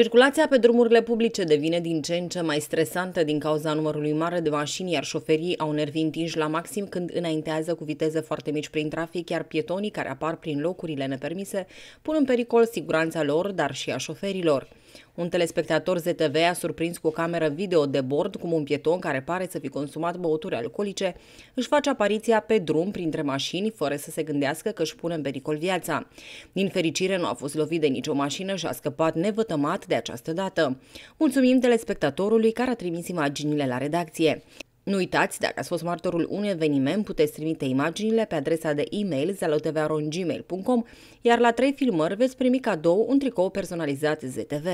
Circulația pe drumurile publice devine din ce în ce mai stresantă din cauza numărului mare de mașini, iar șoferii au nervii întinși la maxim când înaintează cu viteze foarte mici prin trafic, iar pietonii care apar prin locurile nepermise pun în pericol siguranța lor, dar și a șoferilor. Un telespectator ZTV a surprins cu o cameră video de bord cum un pieton care pare să fi consumat băuturi alcoolice își face apariția pe drum printre mașini fără să se gândească că își pune în pericol viața. Din fericire nu a fost lovit de nicio mașină și a scăpat nevătămat de această dată. Mulțumim telespectatorului care a trimis imaginile la redacție. Nu uitați, dacă ați fost martorul unui eveniment, puteți trimite imaginile pe adresa de e-mail zalotvronggmail.com, iar la trei filmări veți primi cadou un tricou personalizat ZTV.